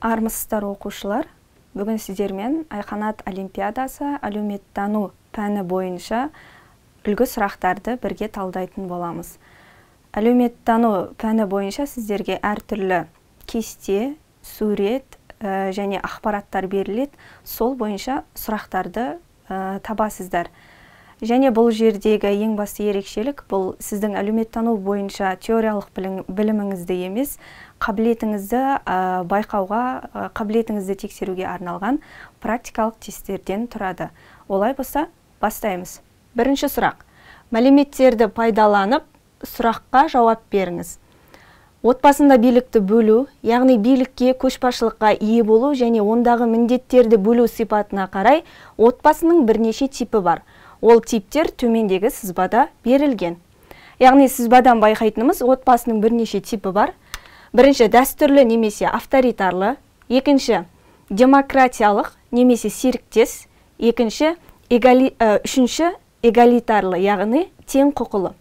армысыздар оқушылар бүгін сіздермен айқанат олимпиадасы әлеуметтану пәні бойынша үлгі сұрақтарды бірге талдайтын боламыз әлеуметтану пәні бойынша сіздерге әртүрлі кесте сурет э, және ақпараттар беріледі сол бойынша сұрақтарды э, табасыздар және бұл жердегі ең басты ерекшелік бұл сіздің әлеуметтану бойынша теориялық біліміңізді емес қабілетіңізді байқауға қабілетіңізді тексеруге арналған практикалық тесттерден тұрады олай болса бастаймыз бірінші сұрақ мәліметтерді пайдаланып сұраққа жауап беріңіз отбасында билікті бөлу яғни билікке көшбасшылыққа ие болу және ондағы міндеттерді бөлу сипатына қарай отбасының бірнеше типі бар Ол типтер төмендегі сызбада берілген. Яғни сызбадан байқайтынымыз отбасының бірнеше типі бар. Бірінші дәстүрлі немесе авторитарлы, екінші демократиялық немесе серіктес, екінші э, үшінші эгалитарлы, яғни тең құқылы.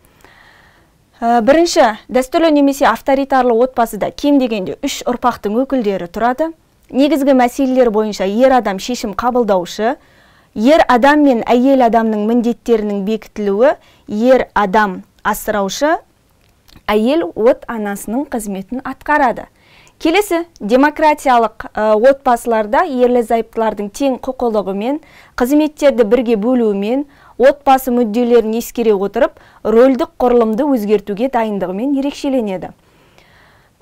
Э, бірінші дәстүрлі немесе авторитарлы отбасыда кем дегенде үш ұрпақтың өкілдері тұрады негізгі мәселелер бойынша ер адам шешім қабылдаушы ер адам мен әйел адамның міндеттерінің бекітілуі ер адам асыраушы әйел от анасының қызметін атқарады келесі демократиялық отбасыларда ерлі зайыптылардың тең құқылығымен қызметтерді бірге бөлуімен отбасы мүдделерін ескере отырып рөлдік құрылымды өзгертуге дайындығымен ерекшеленеді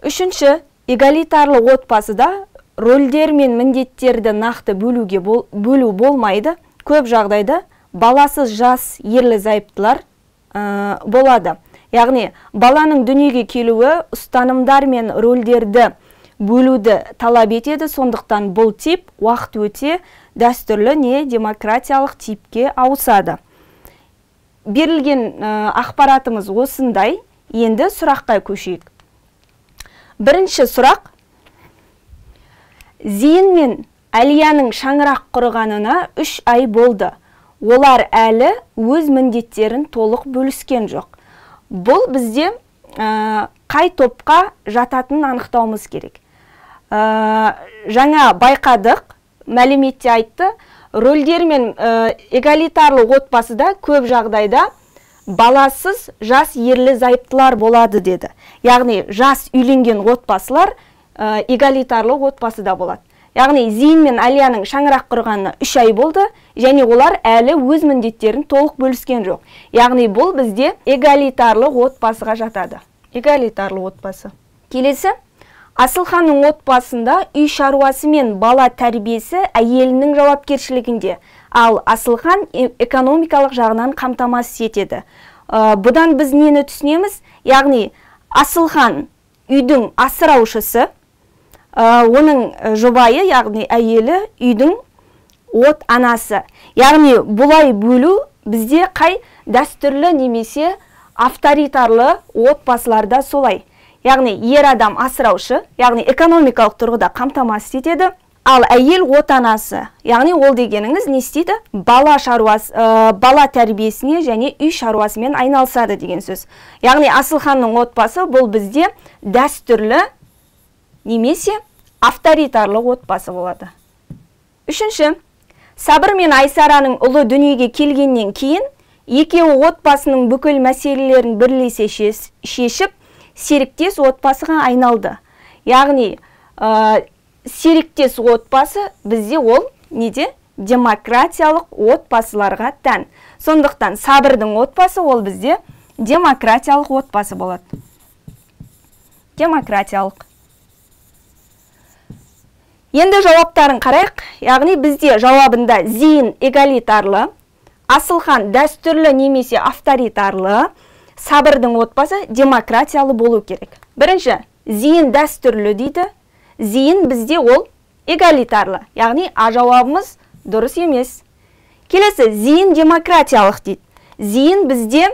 үшінші эгалитарлы отбасыда рөлдер мен міндеттерді нақты бөлуге бол, бөлу болмайды көп жағдайда баласыз жас ерлі зайыптылар э, болады яғни баланың дүниеге келуі ұстанымдар мен рөлдерді бөлуді талап етеді сондықтан бұл тип уақыт өте дәстүрлі не демократиялық типке ауысады берілген ә, ақпаратымыз осындай енді сұраққа көшейік бірінші сұрақ зейін мен әлияның шаңырақ құрғанына үш ай болды олар әлі өз міндеттерін толық бөліскен жоқ бұл бізде қай топқа жататынын анықтауымыз керек жаңа байқадық мәліметте айтты рөлдер мен ә, көп жағдайда баласыз жас ерлі зайыптылар болады деді яғни жас үйленген отбасылар Э, эгалитарлық отбасыда болады яғни зейін мен әлияның шаңырақ құрғанына үш ай болды және олар әлі өз міндеттерін толық бөліскен жоқ яғни бұл бізде эгалитарлық отбасыға жатады эгалитарлық отбасы келесі асылханның отбасында үй шаруасы мен бала тәрбиесі әйелінің жауапкершілігінде ал асылхан э, экономикалық жағынан қамтамасыз етеді э, бұдан біз нені түсінеміз яғни асылхан үйдің асыраушысы Э, оның э, жұбайы яғни әйелі үйдің от анасы яғни бұлай бөлу бізде қай дәстүрлі немесе авторитарлы отбасыларда солай яғни ер адам асыраушы яғни экономикалық тұрғыда қамтамасыз етеді ал әйел от-анасы, яғни ол дегеніңіз не істейді бала шаруасы э, бала тәрбиесіне және үй шаруасымен айналысады деген сөз яғни асылханның отбасы бұл бізде дәстүрлі немесе авторитарлық отбасы болады үшінші сабыр мен айсараның ұлы дүниеге келгеннен кейін екеуі отбасының бүкіл мәселелерін бірлесе шешіп серіктес отбасыға айналды яғни ә, серіктес отбасы бізде ол неде демократиялық отбасыларға тән сондықтан сабырдың отбасы ол бізде демократиялық отбасы болады демократиялық Енді жауаптарын қарайық. Яғни бізде жауабында зейін эгалитарлы, Асылхан дәстүрлі немесе авторитарлы, сабырдың отбасы демократиялы болу керек. Бірінші, зейін дәстүрлі дейді. Зейін бізде ол эгалитарлы, яғни а жауабымыз дұрыс емес. Келесі, зейін демократиялық дейді. Зейін бізде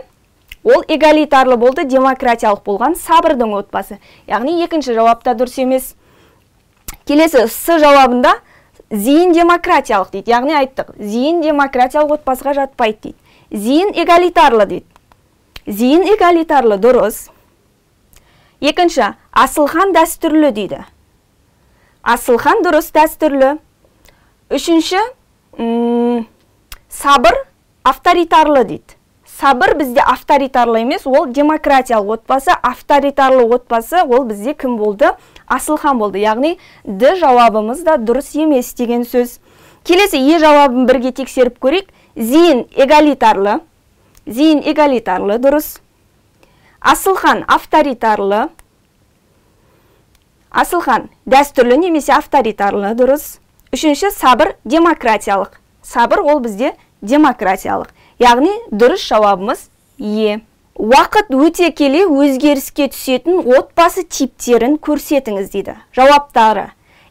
ол эгалитарлы болды, демократиялық болған сабырдың отбасы. Яғни екінші жауапта дұрыс емес келесі с жауабында зейін демократиялық дейді яғни айттық зейін демократиялық отбасыға жатпайды дейді зейін эгалитарлы дейді зейін эгалитарлы дұрыс екінші асылхан дәстүрлі дейді асылхан дұрыс дәстүрлі үшінші сабыр авторитарлы дейді сабыр бізде авторитарлы емес ол демократиялық отбасы авторитарлы отбасы ол бізде кім болды асылхан болды яғни д жауабымыз да дұрыс емес деген сөз келесі е жауабын бірге тексеріп көрейік зейін эгалитарлы зейін эгалитарлы дұрыс асылхан авторитарлы асылхан дәстүрлі немесе авторитарлы дұрыс үшінші сабыр демократиялық сабыр ол бізде демократиялық яғни дұрыс жауабымыз е уақыт өте келе өзгеріске түсетін отбасы типтерін көрсетіңіз дейді жауаптары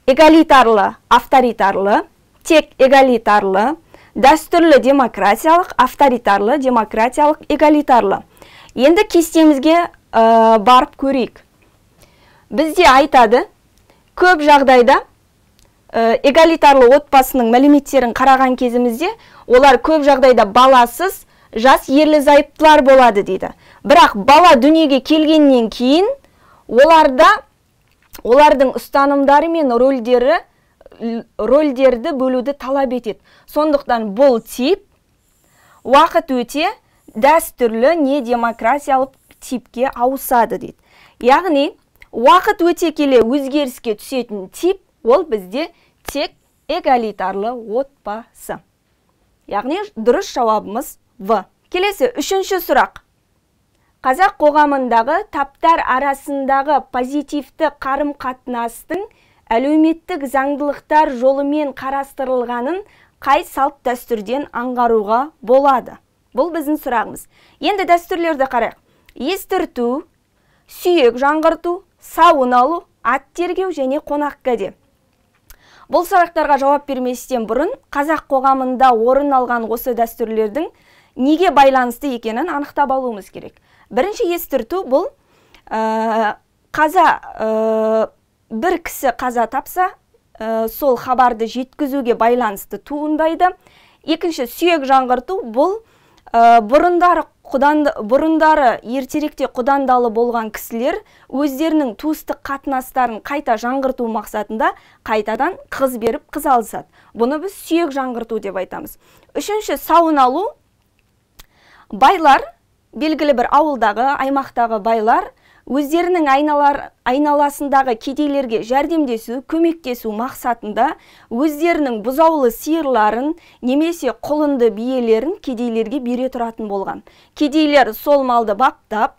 эгалитарлы авторитарлы тек эгалитарлы дәстүрлі демократиялық авторитарлы демократиялық эгалитарлы енді кестемізге э, барып көрейік бізде айтады көп жағдайда Э, эгалитарлы отбасының мәліметтерін қараған кезімізде олар көп жағдайда баласыз жас ерлі зайыптылар болады дейді бірақ бала дүниеге келгеннен кейін оларда олардың ұстанымдары мен рөлдері рөлдерді бөлуді талап етеді сондықтан бұл тип уақыт өте дәстүрлі не демократиялық типке ауысады дейді яғни уақыт өте келе өзгеріске түсетін тип ол бізде тек эгалитарлы отбасы яғни дұрыс жауабымыз в келесі үшінші сұрақ қазақ қоғамындағы таптар арасындағы позитивті қарым қатынастың әлеуметтік заңдылықтар жолымен қарастырылғанын қай салт дәстүрден аңғаруға болады бұл біздің сұрағымыз енді дәстүрлерді қарайық естірту сүйек жаңғырту сауын алу ат және қонақ кәде бұл сұрақтарға жауап берместен бұрын қазақ қоғамында орын алған осы дәстүрлердің неге байланысты екенін анықтап алуымыз керек бірінші естірту бұл э, қаза э, бір кісі қаза тапса э, сол хабарды жеткізуге байланысты туындайды екінші сүйек жаңғырту бұл бұрындары құдан бұрындары ертеректе құдандалы болған кісілер өздерінің туыстық қатынастарын қайта жаңғырту мақсатында қайтадан қыз беріп қыз алысады бұны біз сүйек жаңғырту деп айтамыз үшінші сауын алу байлар белгілі бір ауылдағы аймақтағы байлар өздерінің айналасындағы кедейлерге жәрдемдесу, көмектесу мақсатында өздерінің бұзаулы сиырларын немесе қолынды биелерін кедейлерге бере тұратын болған. Кедейлер сол малды баптап,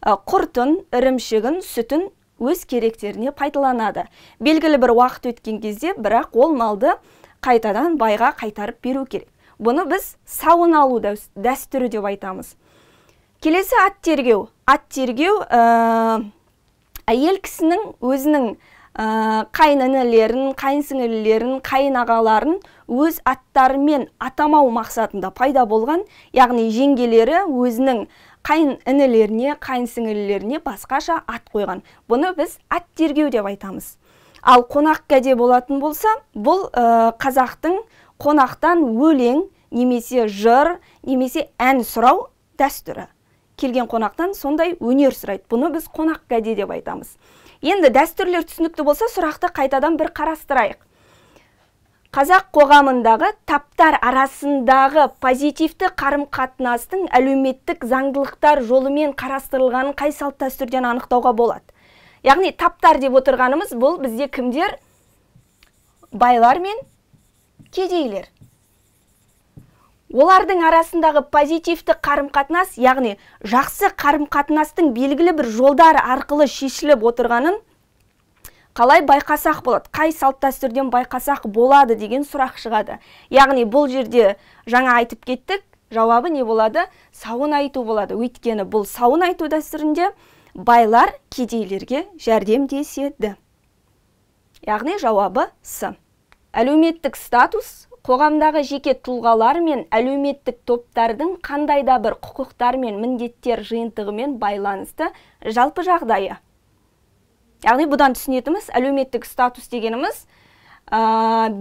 құртын, ірімшігін, сүтін өз керектеріне пайдаланады. Белгілі бір уақыт өткен кезде, бірақ ол малды қайтадан байға қайтарып беру керек. Бұны біз сауын алу дәстүрі деп айтамыз келесі ат тергеу ат тергеу э, әйел кісінің өзінің ә, э, қайын інілерін қайын сіңлілерін қайын ағаларын өз аттарымен атамау мақсатында пайда болған яғни жеңгелері өзінің қайын інілеріне қайын сіңлілеріне басқаша ат қойған бұны біз аттергеу тергеу деп айтамыз ал қонақ кәде болатын болса бұл э, қазақтың қонақтан өлең немесе жыр немесе ән сұрау дәстүрі келген қонақтан сондай өнер сұрайды бұны біз қонақ кәде деп айтамыз енді дәстүрлер түсінікті болса сұрақты қайтадан бір қарастырайық қазақ қоғамындағы таптар арасындағы позитивті қарым қатынастың әлеуметтік заңдылықтар жолымен қарастырылғанын қай салт дәстүрден анықтауға болады яғни таптар деп отырғанымыз бұл бізде кімдер байлар мен кедейлер олардың арасындағы позитивті қарым қатынас яғни жақсы қарым қатынастың белгілі бір жолдары арқылы шешіліп отырғанын қалай байқасақ болады қай салт дәстүрден байқасақ болады деген сұрақ шығады яғни бұл жерде жаңа айтып кеттік жауабы не болады сауын айту болады өйткені бұл сауын айту дәстүрінде байлар кедейлерге жәрдемдеседі яғни жауабы с әлеуметтік статус қоғамдағы жеке тұлғалар мен әлеуметтік топтардың қандай да бір құқықтар мен міндеттер жиынтығымен байланысты жалпы жағдайы яғни бұдан түсінетіміз әлеуметтік статус дегеніміз ә,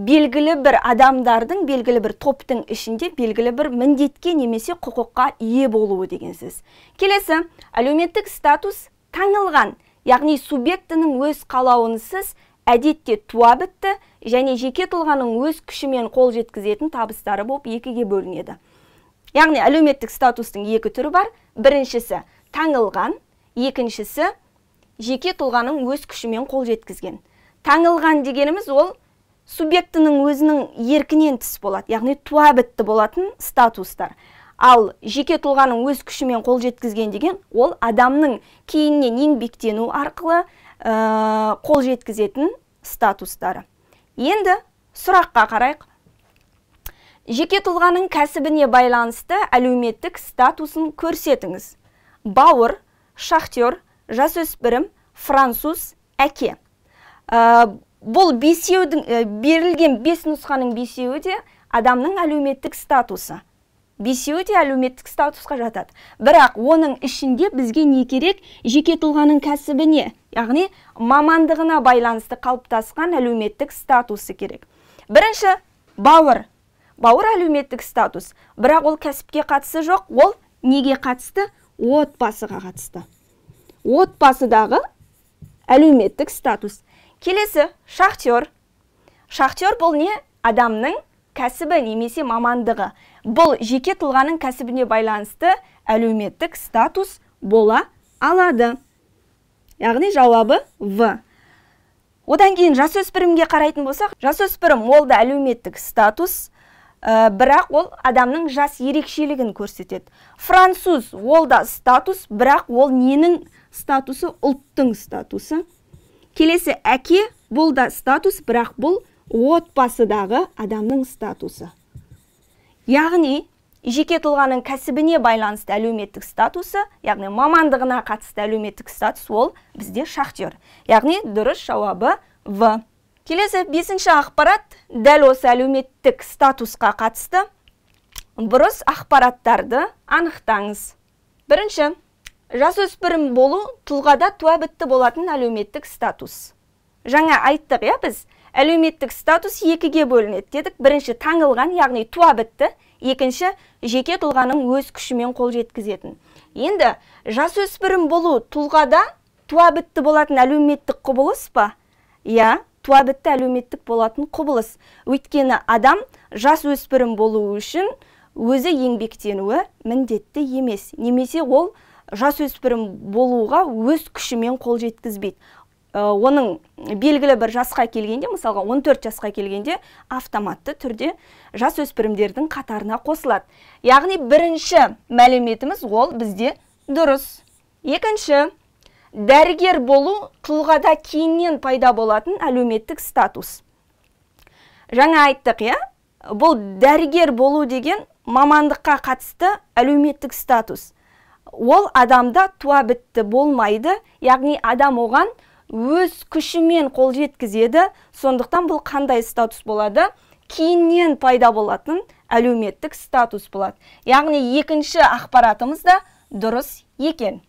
белгілі бір адамдардың белгілі бір топтың ішінде белгілі бір міндетке немесе құқыққа ие болуы деген сөз келесі әлеуметтік статус таңылған яғни субъектінің өз қалауынсыз әдетте туа бітті және жеке тұлғаның өз күшімен қол жеткізетін табыстары болып екіге бөлінеді яғни әлеуметтік статустың екі түрі бар біріншісі таңылған екіншісі жеке тұлғаның өз күшімен қол жеткізген таңылған дегеніміз ол субъектінің өзінің еркінен тыс болады яғни туа бітті болатын статустар ал жеке тұлғаның өз күшімен қол жеткізген деген ол адамның кейіннен еңбектену арқылы ә, қол жеткізетін статустары енді сұраққа қарайық жеке тұлғаның кәсібіне байланысты әлеуметтік статусын көрсетіңіз бауыр шахтер жасөспірім француз әке э, бұл бесеудің э, берілген бес нұсқаның бесеуі де адамның әлеуметтік статусы бесеуі де әлеуметтік статусқа жатады бірақ оның ішінде бізге не керек жеке тұлғаның кәсібіне яғни мамандығына байланысты қалыптасқан әлеуметтік статусы керек бірінші бауыр бауыр әлеуметтік статус бірақ ол кәсіпке қатысы жоқ ол неге қатысты отбасыға қатысты отбасыдағы әлеуметтік статус келесі шахтер шахтер бұл не адамның кәсібі немесе мамандығы бұл жеке тұлғаның кәсібіне байланысты әлеуметтік статус бола алады яғни жауабы в одан кейін жасөспірімге қарайтын болсақ жасөспірім ол да әлеуметтік статус э, бірақ ол адамның жас ерекшелігін көрсетеді француз ол да статус бірақ ол ненің статусы ұлттың статусы келесі әке бұл да статус бірақ бұл отбасыдағы адамның статусы яғни жеке тұлғаның кәсібіне байланысты әлеуметтік статусы яғни мамандығына қатысты әлеуметтік статус ол бізде шахтер яғни дұрыс жауабы в келесі бесінші ақпарат дәл осы әлеуметтік статусқа қатысты бұрыс ақпараттарды анықтаңыз бірінші жасөспірім болу тұлғада туа бітті болатын әлеуметтік статус жаңа айттық иә біз әлеуметтік статус екіге бөлінеді дедік бірінші таңылған яғни туа бітті екінші жеке тұлғаның өз күшімен қол жеткізетін енді жас өспірім болу тұлғада туа бітті болатын әлеуметтік құбылыс па иә туа бітті әлеуметтік болатын құбылыс өйткені адам жас өспірім болу үшін өзі еңбектенуі міндетті емес немесе ол жас өспірім болуға өз күшімен қол жеткізбейді Э, оның белгілі бір жасқа келгенде мысалға 14 жасқа келгенде автоматты түрде жас өспірімдердің қатарына қосылады яғни бірінші мәліметіміз ол бізде дұрыс екінші дәрігер болу тұлғада кейіннен пайда болатын әлеуметтік статус жаңа айттық иә бұл дәрігер болу деген мамандыққа қатысты әлеуметтік статус ол адамда туа бітті болмайды яғни адам оған өз күшімен қол жеткізеді сондықтан бұл қандай статус болады кейіннен пайда болатын әлеуметтік статус болады яғни екінші ақпаратымыз да дұрыс екен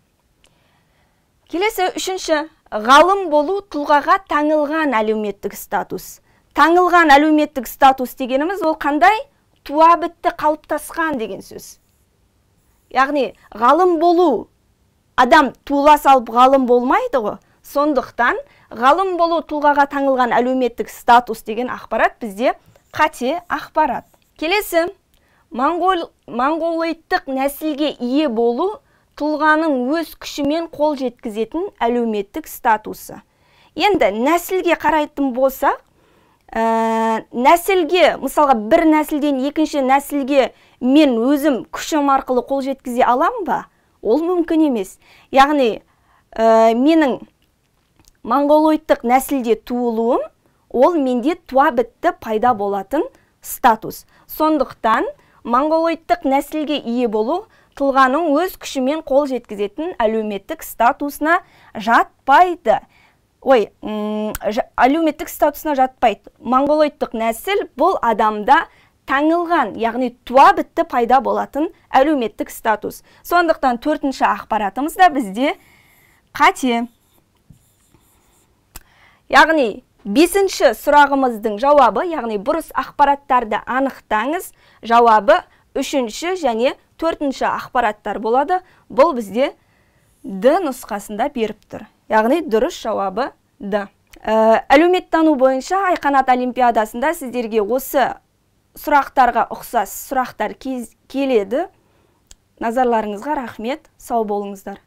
келесі үшінші ғалым болу тұлғаға таңылған әлеуметтік статус таңылған әлеуметтік статус дегеніміз ол қандай туа бітті қалыптасқан деген сөз яғни ғалым болу адам туыла салып ғалым болмайды ғой сондықтан ғалым болу тұлғаға таңылған әлеуметтік статус деген ақпарат бізде қате ақпарат келесі монгол нәсілге ие болу тұлғаның өз күшімен қол жеткізетін әлеуметтік статусы енді нәсілге қарайтын болсақ ә, нәсілге мысалға бір нәсілден екінші нәсілге мен өзім күшім арқылы қол жеткізе алам ба ол мүмкін емес яғни ә, менің монголоидтық нәсілде туылуым ол менде туа бітті пайда болатын статус сондықтан монголоидтық нәсілге ие болу тұлғаның өз күшімен қол жеткізетін әлеуметтік статусына жатпайды ой әлеуметтік статусына жатпайды монголоидтық нәсіл бұл адамда таңылған яғни туа бітті пайда болатын әлеуметтік статус сондықтан төртінші ақпаратымыз да бізде қате яғни бесінші сұрағымыздың жауабы яғни бұрыс ақпараттарды анықтаңыз жауабы үшінші және төртінші ақпараттар болады бұл бізде д нұсқасында беріп тұр яғни дұрыс жауабы д ә, әлеуметтану бойынша айқанат олимпиадасында сіздерге осы сұрақтарға ұқсас сұрақтар келеді назарларыңызға рахмет сау болыңыздар